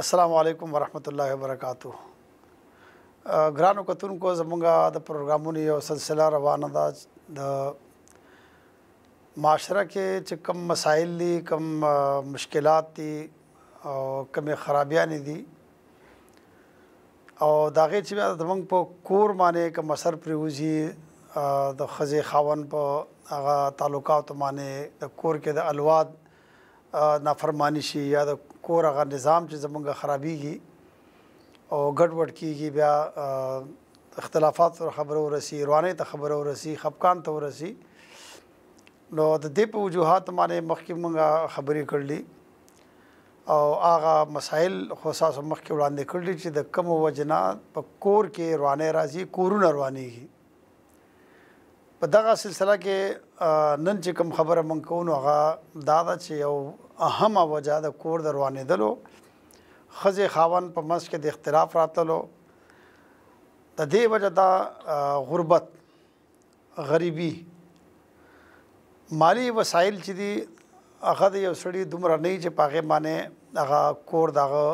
السلام علیکم ورحمۃ اللہ وبرکاتہ ګرانو کتونکو زمونږ د پروګرامونو یو سلسله روانه ده د معاشره کې چې کم مسایل دي کم مشکلات دي او کمې خرابیانې دي او د هغې چې بیا زمونږ په کور باندې کم اثر پرېوځي د ښځې خاوند په هغه تعلقاتو باندې د کور کې د الواد نافرمانی شي یا د کور هغه نظام چې زمونږ خرابېږي او ګډوډ کیږي بیا اختلافات خبره ورسي روانې ته خبره ورسي خپکان ته ورسي نو د دې په وجوهات باندې مخکې مونږه خبرې کړلې او هغه مسائل خصاص مخکې وړاندې کړلې چې د کم وجنا په کور کې روانې راځي کورونه روانېږي په دغه سلسله کې نن چې کوم خبره مونږ کوو هغه دا ده چې یو اهمه وجه د کور د روانېدلو ښځې خاوند په منځ کې د اختلاف راتللو د دې وجه دا غربت غریبي مالی وسایل چې دي هغه د یو سړي دومره نه چې پاغه باندې هغه کور دغه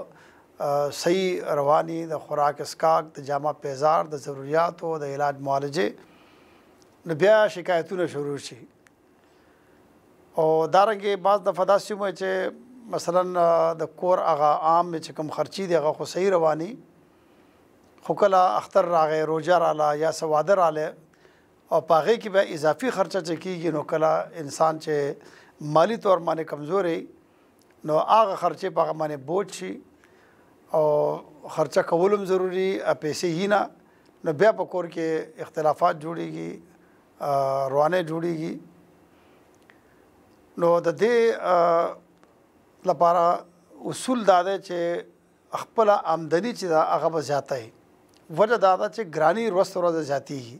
صحیح رواني د خوراک اسکاک د جامه پیزار د ضرورتو د علاج معالجه نو بیا شکایتونه شروع شي او دارنګه بعض د فداسي مو چې مثلا د کور هغه عام چې کم خرچي دی هغه خو صحیح رواني خو کله اختر راغې روزه رااله یا سواده رااله او پاغه کې به اضافي خرچه چکیږي نو کله انسان چې مالی طور باندې کمزوري نو هغه خرچه په باندې بوج شي او خرچه کولم ضروری پیسې هینا نو بیا په کور کې اختلافات جوړيږي روانه جوړيږي نو د دې لپاره اصول دا دی چې خپل آمدنی چې دا هغه به زیاته وي وجه دا ده چې ګرانی ورځ ورځ زیاتېږي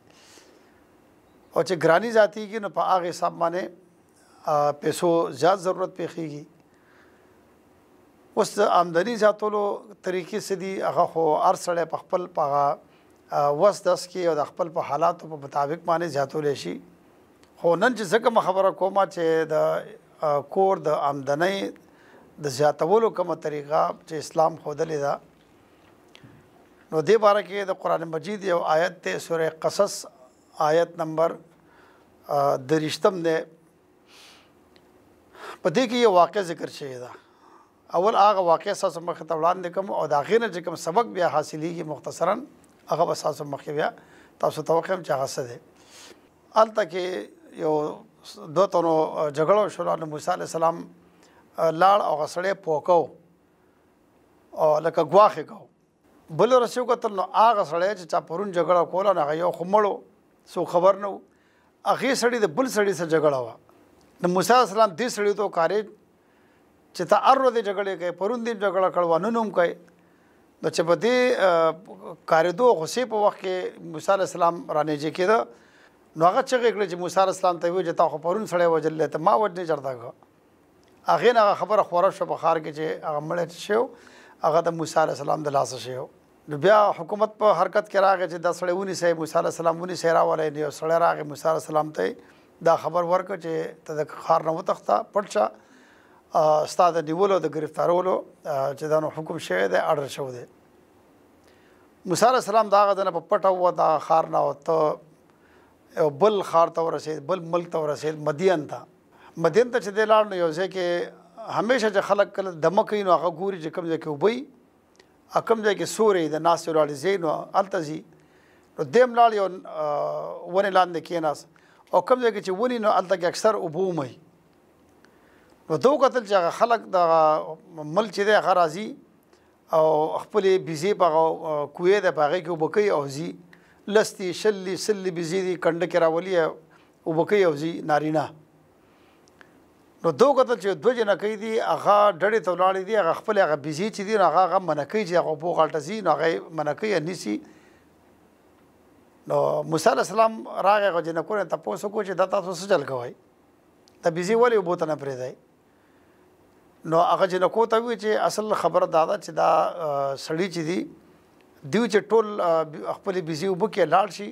او چې ګرانی زیاتېږي نو په هغه حساب باندې پیسو زیات ضرورت پیښیږي اوس آمدنی زیاتولو طریقې څه دي هغه خو هر سړی په خپل په وس دس کې او د خپل په حالاتو په مطابق باندې زیاتولی شي خو نن چې څنګه خبره کومه چې د کور د آمدنۍ د زیاتولو کومه طریقه چې اسلام خودلې ده نو دې باره کې د قران مجید یو آیت ته سوره قصص آیت نمبر درشتم ده په دې کې یو واقع ذکر شوی ده اول هغه واقع ساس مخ ته وړاندې کوم او د اخیره چې کوم سبق بیا حاصلېږي مختصرا هغه به ساس مخ بیا تاسو ته وکم چې هغه څه ده الته کې یو دوه تنو جګړه شو نو موسی عليه السلام لاړ او غسړې پوکاو او لکه غواخه کو بل رسیو کتل نو هغه سړی چې چا پرون جګړه کوله نه یو خمړو سو خبر نو هغه سړی د بل سړی سره جګړه وا نو موسی عليه السلام دې سړی ته کاري چې تا ارو دې جګړه کوي پرون دې جګړه کړو نو نوم کوي نو چې په دې کاردو غصې په وخت کې موسی عليه السلام رانه جې کېده نو هغه چې کړ چې موسی اسلام ته وی چې تا خو پرون سړی وجل ته ما وجنه چرته هغه نه خبره خوره شو په خار کې چې هغه مړ شو هغه د موسی اسلام د لاس شو نو بیا حکومت په حرکت کې راغی چې دا سړی ونی سه موسی اسلام ونی سه راولې دی سړی راغی موسی اسلام ته دا خبر ورک چې ته د خار نه وتختا پټشا استاد نیولو د گرفتارولو چې دا نو حکم شوی دی اډر شو دی موسی اسلام دا غدنه په پټه و دا خار نه وته او بل خار ته ورسید بل ملک ته ورسید مدین ته مدین ته چې دی لاړ نو یو ځای کې همیشه چې خلک کله دمه کوي نو هغه ګوري چې کوم ځای کې اوبی کوم ځای کې سورې د ناستې ولاړې ځي نو هلته ځي نو دیم لاړ یو ونې لاندې کېناست او کوم ځای کې چې ونې نو هلته کې اکثر اوبه ومئ نو دو قتل چې خلک د مل چې دی هغه راځي او خپل بيزي په کوې د باغې کې وبکې او زی لستی شلې سلې بيزي دي کنده کې راولي او بکې او زی نارینه نو دو قتل چې دوه جن کوي دي هغه ډړې ته ولاړې دي هغه خپل هغه بيزي چې دي هغه هغه منکې چې هغه په غلطه زی نو هغه منکې نسی نو موسی عليه السلام راغی هغه جن کور ته پوسو کو چې دتا تاسو سجل کوي ته بيزي ولې بوته نه پرې دی نو هغه جن کو ته وی چې اصل خبره دادا چې دا سړی چې دي دوی چې ټول خپل بيزي وبکه لاړ شي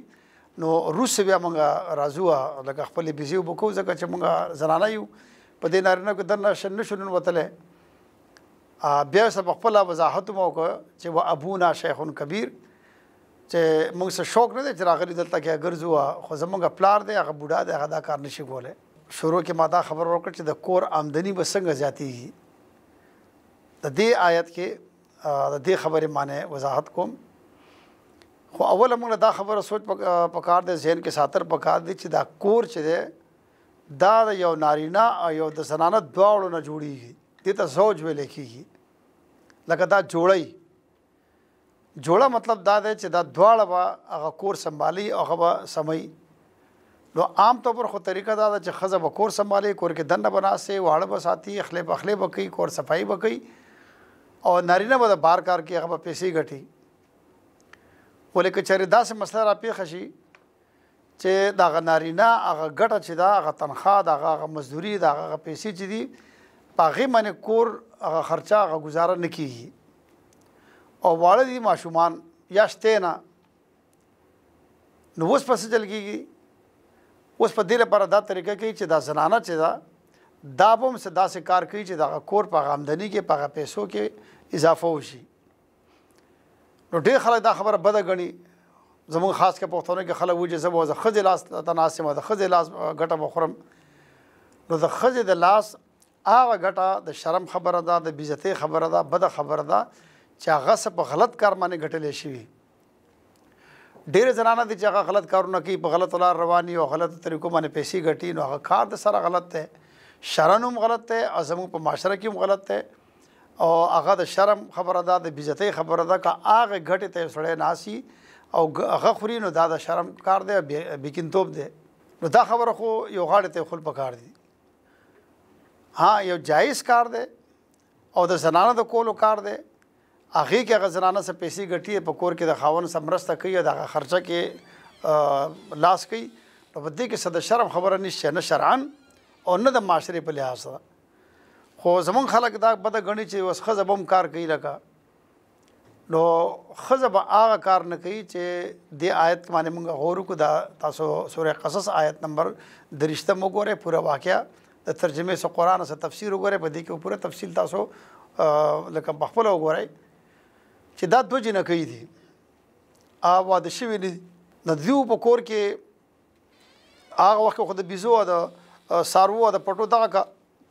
نو روس بیا مونږه راځو لکه خپل بيزي وبکو ځکه چې مونږه زنانه یو په دې نارینه کې دنه شنه شنن وتله بیا سب خپل وضاحت مو کو چې و ابونا شیخ کبیر چې موږ سره شوق نه دی چې راغلی دلته کې ګرځو خو زمونږ پلار دی هغه بوډا دی هغه دا کار نشي کولای شروع کې ما دا خبر ورکړ چې د کور آمدنی به څنګه زیاتیږي د دې آیت کې د دې خبرې معنی وضاحت کوم خو اول موږ دا خبره سوچ پکار د ذهن کې ساتر پکار دي چې دا کور چې دی دا د یو نارینا او یو د زنانه دواړو نه جوړیږي دې ته زوج ویل کېږي لکه دا جوړی جوړه مطلب دا دی چې دا دواړه به هغه کور سنبالي او هغه به سمي نو عام طور پر خو طریقه دا ده چې ښځه به کور سنبالي کور کې دنده بناسي واړه به ساتي اخلی به اخلی به کوي کور صفایي به کوي او نارینه به د بار کار کې هغه پیسې ګټي ولې کچره داسې مسله را پیښ شي چې دا نارینه هغه ګټه چې دا هغه تنخواه دا هغه مزدوري دا هغه پیسې چې دي پاغه باندې کور هغه خرچه هغه گزاره نکېږي او واړه دي ماشومان یا شته نه نو اوس پس چل کیږي اوس په دې لپاره دا طریقه کوي چې دا زنانه چې دا دا به هم څه داسې کار کوي چې دغه کور په هغه آمدني کې په هغه پیسو کې اضافه وشي نو ډېر خلک دا خبره بده ګڼي زمونږ خاص کې پښتونه کې خلک وایي چې زه به زه ښځې لاس ته ناسم د ښځې لاس ګټه به خورم نو د ښځې د لاس هغه ګټه د شرم خبره ده د بېزتۍ خبره ده بده خبره ده چې هغه څه په غلط کار باندې ګټلې شوي ډېر زنانه دي چې هغه غلط کارونه کوي په غلط لار رواني او غلط طریقو باندې پیسې ګټي نو هغه کار د سره غلط دی شرن هم غلط دی او زموږ په معاشره کې هم غلط دی او هغه د شرم خبره ده د بیزتۍ خبره ده که هغه ګټې ته سړی ناسي او هغه خوري نو دا د شرم کار دی بیکینتوب دی نو دا خبره خو یو غاړې ته خل په کار دی ها یو جایز کار دی او د زنانه د کولو کار دی هغې کې هغه زنانه څه پیسې ګټي په کور کې د خاوند سره مرسته کوي او د هغه خرچه کې لاس کوي نو په دې کې څه د شرم خبره نشته نه شرعن او نه د معاشره په لحاظ سره خو زمون خلک دا بده غني چې وس خزه بم کار کوي لکه نو خزه به هغه کار نه کوي چې د آیت باندې موږ غور کو دا تاسو سورې قصص آیت نمبر درشته وګوره پوره واقعیا د ترجمه سو قران سره تفسیر وګوره په دې کې پوره تفصیل تاسو لکه بخپل وګورئ چې دا دوه جنه کوي دي آباد شوی دي د دیو په کور کې هغه وخت خو د بيزو د سارو او د پټو دغه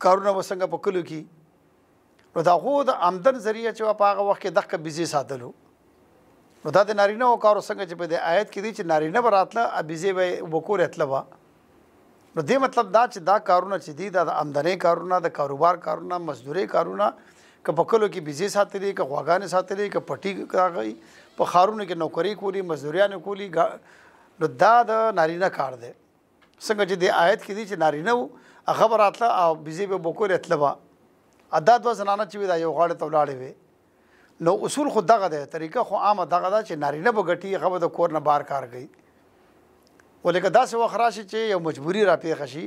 کارونه وسنګ په کلو کې نو دا خو د آمدن ذریعہ چې په هغه وخت کې دغه بيزي ساتلو نو دا د نارینه او کارو څنګه چې په دې آیت کې دي چې نارینه براتله ا بيزي به وکول اتلبا نو دې مطلب دا چې دا کارونه چې دي دا د آمدنې کارونه د کاروبار کارونه مزدوري کارونه که په کلو کې بيزي ساتلې که غواګانې ساتلې که پټي راغی په خارونو کې نوکری کولی مزدوریان کولی نو دا د نارینه کار دی څنګه چې د آیت کې دي چې نارینه وو خبر اتله او بيزي به بوکور اتلبا عدد و زنانه چې دا یو غاړه تولاړې وي نو اصول خو دغه ده طریقه خو عامه دغه ده چې نارینه بغټي غو د کور نه بار کار کوي ولیکه داسې وخت راشي چې یو مجبوری را پیښ شي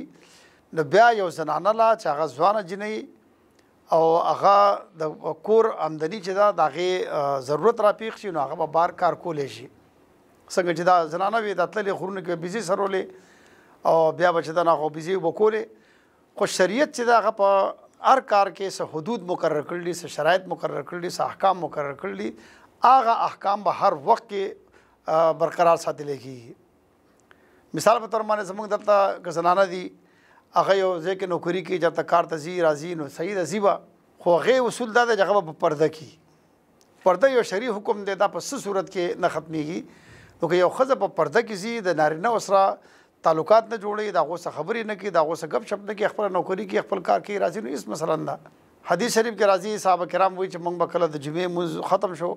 نو بیا یو زنانه لا چې هغه ځوانه جنې او هغه د کور آمدنی چې دا دغه ضرورت را پیښ شي نو هغه به بار کار کولې شي څنګه چې دا زنانه وي د تللې خورونه کې بيزي سرولې او بیا بچ دا نه خو بيزي وکولې خو شریعت چې دا په هر کار کې څه حدود مقرر کړل دي څه شرایط مقرر کړل دي څه احکام مقرر کړل دي هغه احکام به هر وخت کې برقرار ساتل کېږي مثال په تور باندې زموږ دلته غزنانه دي هغه یو ځکه نوکری کې جته کار تزي راځي نو صحیح رزيبه خو هغه اصول دا د جګه په پرده کې پرده یو شری حکم دی دا په څه صورت کې نه ختميږي نو که یو خزه په پرده کې زی د نارینه وسره تعلقات نه جوړي دا غو خبرې نه کوي دا غو غب شپ نه کوي خپل نوکری کې خپل کار کې راځي نو اس مثلا دا حدیث شریف کې راځي صاحب کرام وایي چې موږ به کله د جمعې ختم شو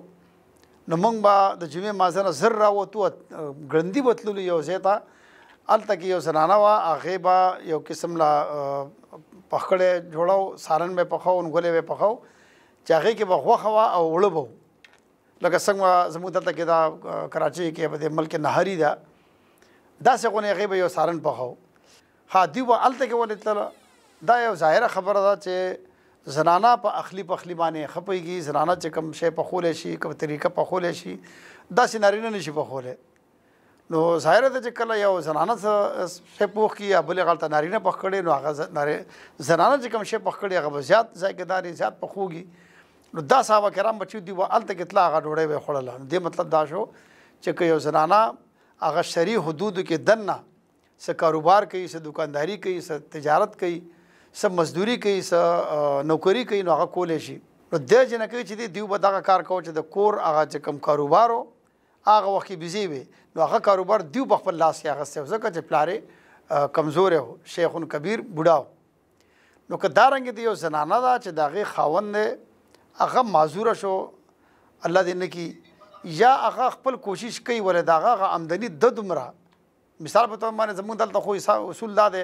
نو موږ به د جمعې مازنه زر راوتو ګړندي بتللو یو ځای ته هلته کې یو زنانه وه هغې به یو قسم لا پخکړی جوړو سالن به پخو انګولې به پخو چې هغې کې به غوښه وه او اوړه به لکه څنګه زموږ دلته کې دا کراچۍ کې په دې ملک نهاري ده داسې غونې هغې به یو سارن پخو ها دوی به هلته کې ولې تلله دا یو ظاهره خبره ده چې زنانا په اخلي پخلي باندې خپويږي زنانا چې کوم شی پخولی شي کوم طریقه پخولی شي داسې نارینه نشي پخولی نو ظاهره ده چې کله یو زنانه شی پوخ کړي یا بلې غلطه نارینه پخ کړي نو هغه زنانه چې کوم شی پخ کړي هغه به زیات ذایقهدار یې زیات پخوږي نو دا صحابه کرام بچو دي به هلته کې تله هغه ډوډۍ به یې خوړله نو دې مطلب دا شو چې که یو زنانه هغه شری حدودو کې دنه څه کاروبار کوي څه دکانداری کوي څه تجارت کوي څه مزدوري کوي څه نوکری کوي نو هغه کولای شي نو د جن کوي چې دیو به دغه کار کوي چې د کور هغه چې کم کاروبارو هغه وخت بيزي وي نو هغه کاروبار دیو په خپل لاس کې هغه څه ځکه چې پلاره کمزور و شیخون کبیر بوډاو نو که دارنګ دی یو زنانه دا چې دغه خاوند هغه معذور شو الله دې نه کی یا هغه خپل کوشش کوي ولې دا هغه آمدنی د دومره مثال په توګه باندې زموږ دلته خو اصول دا دی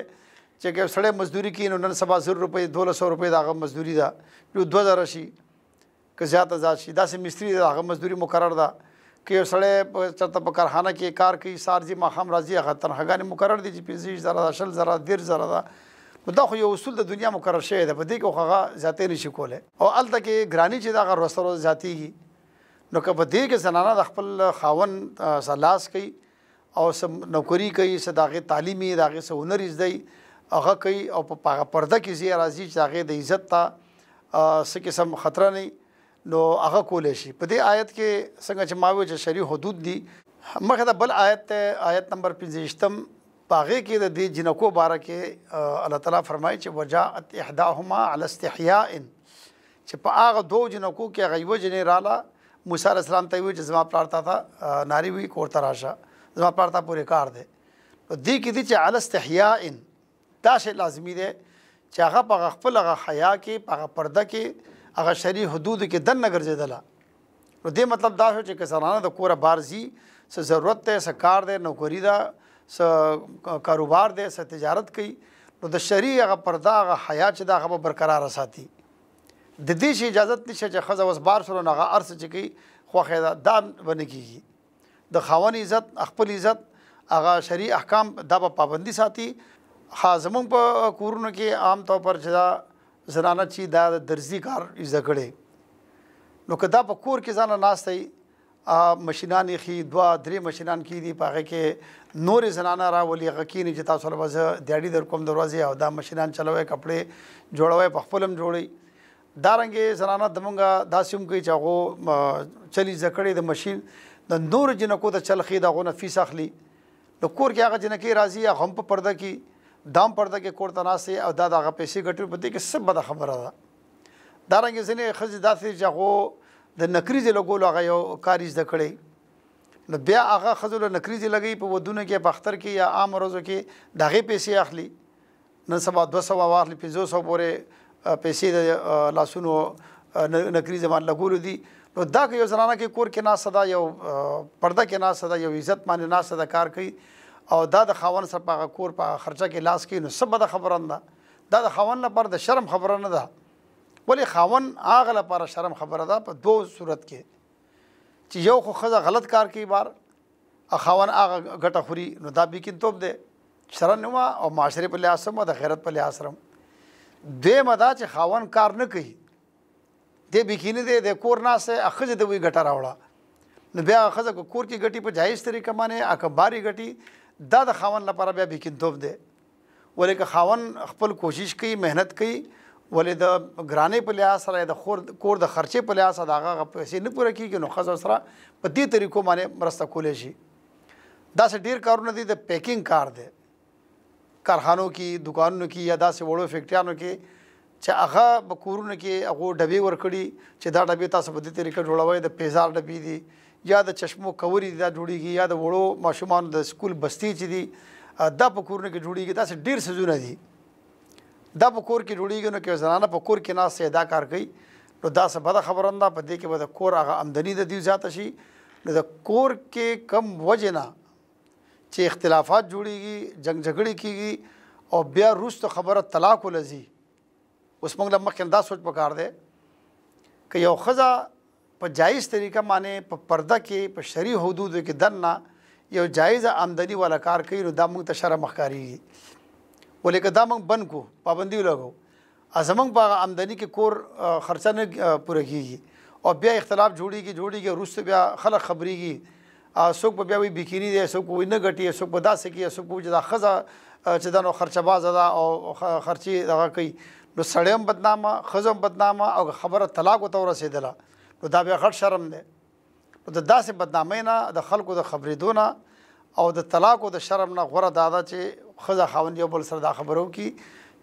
چې یو سړی مزدوري کوي نو نن سبا زر روپۍ دوله سو روپۍ د هغه مزدوري ده یو دوه زره شي که زیات ازاد شي داسې مستري د هغه مزدوري مقرر ده که یو سړی چېرته په کارخانه کې کار کوي سارځي ماښام راځي هغه تنخواګانې مقرر دي چې پنځه زره ده شل زره دېر زره ده نو دا خو یو اصول د دنیا مقرر شوی دی په دې کې خو هغه زیاتې نشي کولی او هلته کې ګراني چې دغه روسته روز زیاتېږي نو که په دې کې زنانه د خپل خاون سلاس کوي او سم نوکری کوي صداغه تعلیمي داغه سه هنر زده هغه کوي او په پرده کې زی راځي چې هغه د عزت ته سکه سم خطر نه نو هغه کولای شي په دې آیت کې څنګه چې ماوي چې شری حدود دي مخه دا بل آیت ته آیت نمبر 15 پاغه کې د دې جنکو باره کې الله تعالی فرمایي چې وجاءت احداهما على استحياء چې په هغه دوه جنکو کې غیوه جنې رااله موسی علیه السلام ته وی چې زما پلار تا ناری وی کور ته راشه زما پلار ته پورې کار دی په دې کې دي چې علی استحیاء دا شی لازمی دی چې هغه په خپل هغه حیا کې په هغه پرده کې هغه شری حدود کې دن نه ګرځیدله نو دې مطلب دا شو چې کسانانه د کوره بارزي څه ضرورت ته څه کار دی نوکری ده څه کاروبار دی څه تجارت کوي نو د شری هغه پرده هغه حیا چې دا هغه برقرار ساتي د دې شي اجازت نشه چې خزه وس بار سره نغه ارس چې کی خوخه دا دام باندې کیږي د خاون عزت خپل عزت هغه شری احکام دا په پابندي ساتي حازم په کورونو کې عام طور پر چې زنانه چې دا درزي کار زګړې نو کدا په کور کې ځان ناشته ماشینان خي دوا درې ماشینان کې دي پاغه کې نور زنانه راولي غکینې چې تاسو لپاره د اړې در کوم دروازې او دا ماشینان چلوي کپڑے جوړوي په خپلم جوړي دارنګه زنانه دمونګه داسوم کوي چې هغه چلی زکړې د ماشين د نور جنکو ته چلخي دا غو نفیس اخلي نو کور کې هغه جنکی راضي هم په پرده کې دام پرده کې کور تناسه او دا دغه پیسې ګټي په دې کې سب بده خبره ده دارنګه ځنه خزي داسې چې د نکریزه لګول هغه یو کاریز د کړې نو بیا هغه خزل نکریزه لګي په ودونه کې په اختر کې یا عام روزو کې دغه پیسې اخلي نن سبا 200 واخلي 500 پورې پیسې د لاسونو نکري زمان لګول دي نو دا که یو زنانه کې کور کې ناسه ده یو پرده کې ناسه ده یو عزت باندې ناسه ده کار کوي او دا د خاوند سره په کور په خرچه کې لاس کې نو سبا د خبرن ده دا د خاوند لپاره د شرم خبره نه ده ولی خاوند هغه لپاره شرم خبره ده په دوه صورت کې چې یو خو خزه غلط کار کوي بار خاوند هغه ګټه خوري نو دا بیکین توپ ده شرم او معاشره په لحاظ سم د غیرت په لحاظ سم دوی مدا چې خاون کار نه کوي د بکینه دی د کور ناسه اخزه دوی ګټه راوړه نو بیا اخزه کور کې ګټي په جایز طریقه باندې اکباري ګټي دا د خاون لپاره بیا بکین توپ دی ولې که خاون خپل کوشش کوي مهنت کوي ولې د ګرانې په لحاظ سره د خور کور د خرچې په لحاظ دا هغه پیسې نه پوره کیږي نو خزه سره په دې طریقو باندې مرسته کولې شي دا څه ډیر کارونه دي د پیکینګ کار دی کارخانو کې دکانونو کې یا داسې وړو فیکټریانو کې چې هغه په کورونو کې هغه ډبې ورکړي چې دا ډبې تاسو په دې طریقه جوړوي د پیزار ډبې دي یا د چشمو کوري دا جوړیږي یا د وړو ماشومان د سکول بستی چې دي دا په کورونو کې جوړیږي دا ډیر سزونه دي دا په کور کې جوړیږي نو کې زنانه په کور کې ناس ادا کار کوي نو دا څه بده خبره ده په دې کې به د کور هغه آمدنی د دې زیاته شي نو د کور کې کم وجه نه چې اختلافات جوړیږي جنگ جګړې کیږي او بیا روس ته خبره طلاق ولزي اوس موږ لمخ کې دا سوچ پکار دی ک یو خزا په جایز طریقه باندې په پرده کې په شری حدود کې دننه یو جایز آمدنی والا کار کوي نو دا موږ ته شرم ښکاریږي ولې که دا موږ بند کو پابندي ولګو ازمنګ په آمدنی کې کور خرچه نه پوره کیږي او بیا اختلاف جوړیږي جوړیږي روس بیا خلک خبريږي څوک په بیا وی بکینی دی څوک وی نه غټي څوک په داسې کې څوک چې دا خزه چې دا نو خرچباز ده او خرچي دغه کوي نو سړیم بدنامه خزم بدنامه او خبره طلاق وته ورسېدله نو دا بیا غټ شرم دی نو د داسې بدنامۍ نه د خلکو د خبرېدو نه او د طلاق او د شرم نه غوره دا ده چې خزه خاوند یو بل سره دا خبرو کی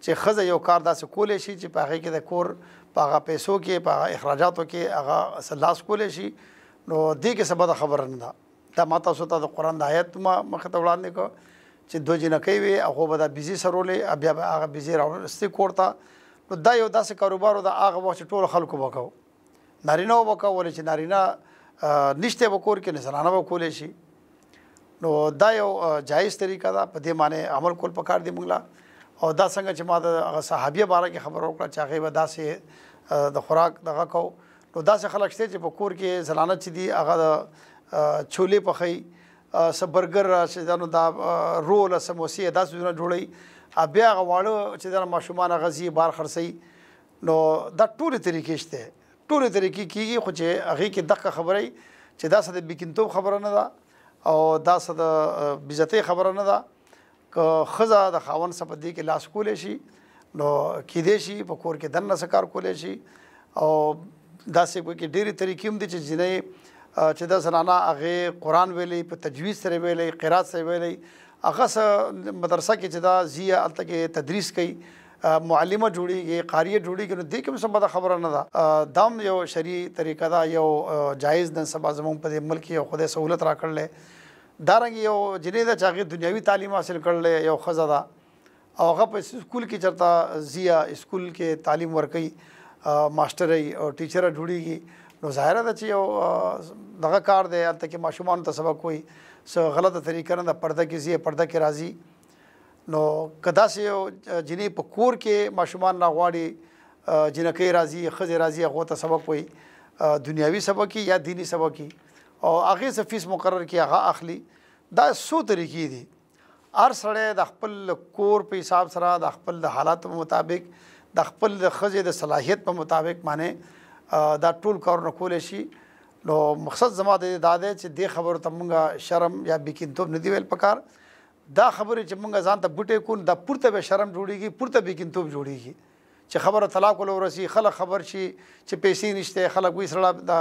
چې خزه یو کار داسې کولې شي چې په هغه کې د کور په هغه پیسو کې په اخراجاتو کې هغه سلاس کولې شي نو دې کې سبا خبره نه ده دا ما تاسو ته د قران د آیت ما مخ ته وړاندې کو چې دوه جنکې وي هغه به د بيزي سرولې بیا به هغه بيزي راوستي کوړتا نو دا یو داسې کاروبار دا هغه وخت ټول خلکو وکاو نارینه وکاو ولې چې نارینه نشته وکور کې نه زنانه وکولې شي نو دا یو جایز طریقه ده په دې معنی عمل کول پکار دی موږ او دا څنګه چې ما د هغه صحابیه باره کې خبر وکړه چې هغه داسې د خوراک دغه کو نو داسې خلک شته چې په کور کې زنانه چې دی هغه چھولې پخې س برګر چې دا نو دا رول سموسې دا څه جوړي بیا غواړو چې دا ماشومان غزي بار خرسي نو دا ټول طریقې شته ټول طریقې کیږي خو چې هغه کې دغه خبرې چې دا سده بکینتوب خبره نه ده او دا سده بزته خبره نه ده که خزه د خاون سپدې کې لاس کولې شي نو کې دې شي په کور کې دنه سکار کولې شي او داسې کوي کې ډېری طریقې هم دي چې جنې چې د زنانا هغه قران ویلي په تجوید سره ویلي قرات سره ویلي هغه مدرسه کې چې دا زیه الته تدریس کوي معلمه جوړیږي قاریه جوړیږي نو دې کې هم څه خبره نه ده دام یو شری طریقه دا یو جایز د سبا زموږ په ملک یو خدای سہولت را کړل دارنګ یو جنې د چاغي دنیوي تعلیم حاصل کړل یو خزه ده او هغه په سکول کې چرته زیه سکول کې تعلیم ورکړي ماستر ای او ټیچر جوړیږي نو ظاهره ده چې یو دغه کار دی البته کې ماشومان ته سبق وایي سو غلطه طریقه نه پرده کې زیه پرده کې راځي نو کدا سه یو جنې په کور کې ماشومان راغواړي جنکې راځي خزه راځي هغه ته سبق وایي دنیاوي سبق یا دینی سبق او هغه څه فیس مقرر کی هغه اخلي دا سو طریقې دي هر سړی د خپل کور په حساب سره د خپل د حالات مطابق د خپل د خزې د صلاحیت په مطابق معنی دا ټول کارونه کولای شي نو مقصد زما د دا دی چې دې خبرو ته مونږه شرم یا بیکینتوب نه دی ویل پکار دا خبرې چې مونږه ځان ته بوټې کون دا پورته به شرم جوړیږي پورته بیکینتوب جوړیږي چې خبره طلاق ول ورسی خلک خبر شي چې پیسې نشته خلک وې سړه د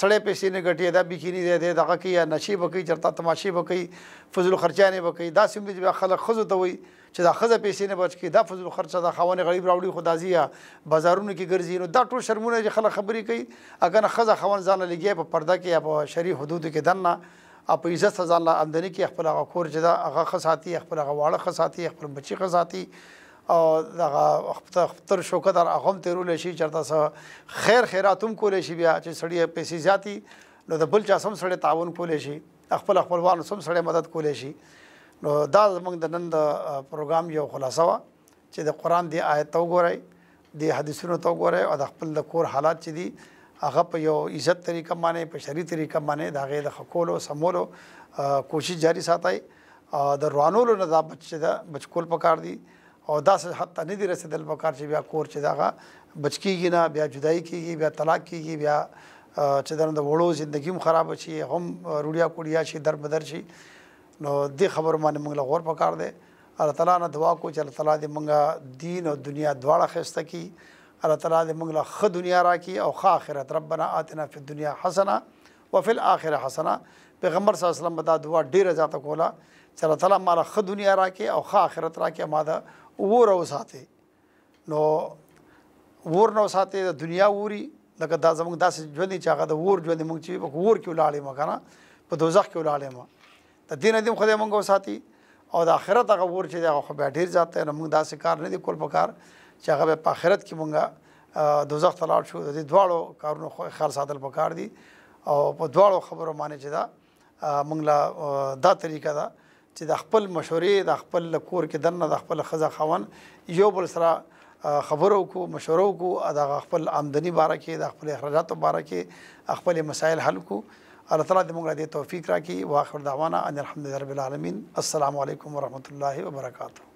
سړې پیسې نه غټي دا بکینی دی دی دغه کې یا نشي بکی چرته تماشي بکی فضل خرچانه بکی دا سم دي خلک خزو ته وي چې دا خزه پیسې نه بچ کی دا فضل خرچه دا خوانه غریب راوړي خدازیا بازارونو کې ګرځي نو دا ټول شرمونه چې خلک خبري کوي اگر خزه خوان ځان لګي په پرده کې یا په شری حدودو کې دنه او په عزت سزا الله آمدنی کې خپل هغه کور چې دا هغه خصاتی خپل هغه واړه خصاتی خپل بچی خصاتی او دغه خپل شوکت هغه هم تیرول شي چرته سه خیر خیرات هم کول شي بیا چې سړی پیسې زیاتی نو د بل چا سم سړی تعاون کول شي خپل خپلوان سم سړی مدد کول شي نو دا زموږ د نن د پروګرام یو خلاصه وا چې د قران دی آیت تو ګورای د حدیثونو تو ګورای او د خپل د کور حالات چې دي هغه په یو عزت طریقه باندې په شری طریقه باندې دا غي د خکولو سمولو کوشش جاری ساتای د روانولو نه دا بچ دا بچ کول پکار دي او داسې حتی نه دی رسېدل پکار چې بیا کور چې دغه بچ کېږي نه بیا جدای کېږي بیا طلاق کېږي بیا چې دنه د وړو زندگی هم خراب شي هم روړیا کوړیا شي در بدر شي نو دې خبر باندې موږ له غور پکار دی الله تعالی نه دعا کو چې الله تعالی دې موږ دین او دنیا دواړه خسته کړي الله تعالی دې موږ له ښه دنیا راکړي او ښه آخرت ربنا آتنا فی الدنیا حسنه وفي الاخره حسنه پیغمبر صلی الله علیه وسلم دا دعا ډیره ځاته کوله چې الله تعالی مال ښه دنیا راکړي او ښه آخرت راکړي ماده وور او ساتي نو وور نو ساتي د دنیا ووري لکه دا زموږ داسې ژوند چې هغه د وور ژوند موږ چې په وور کې ولاړې ما کنه په دوزخ کې ولاړې ما ته دین دې خدای مونږ وساتي او د آخرت هغه وور چې هغه خو بیا ډیر ځاته نه موږ داسې کار نه دی کول په کار چې هغه په آخرت کې مونږه دوزخ ته لاړ شو د دې دواړو کارونو خو خیر ساتل په کار دي او په دواړو خبرو باندې چې دا مونږ لا دا طریقه ده چې د خپل مشورې د خپل کور کې دنه د خپل خزه خاون یو بل سره خبرو کو مشورو کو د خپل آمدنی باره کې د خپل اخراجاتو باره کې خپل مسایل حل کو الله تعالی دې موږ ته توفیق راکړي واخر دعوانا ان الحمدلله رب العالمین السلام علیکم ورحمۃ اللہ وبرکاتہ